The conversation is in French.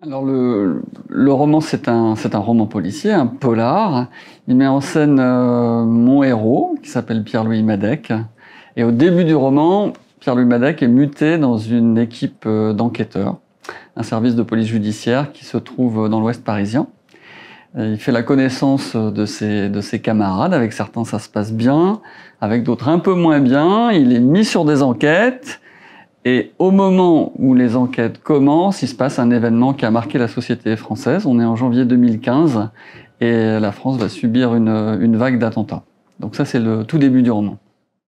Alors le, roman, c'est un, c'est un roman policier, un polar. Il met en scène euh, mon héros, qui s'appelle Pierre-Louis Madec. Et au début du roman, Pierre-Louis Madec est muté dans une équipe euh, d'enquêteurs, un service de police judiciaire qui se trouve dans l'ouest parisien. il fait la connaissance de ses, de ses camarades, avec certains ça se passe bien, avec d'autres un peu moins bien. Il est mis sur des enquêtes, et au moment où les enquêtes commencent, il se passe un événement qui a marqué la société française. On est en janvier 2015 et la France va subir une, une vague d'attentats. Donc ça, c'est le tout début du roman.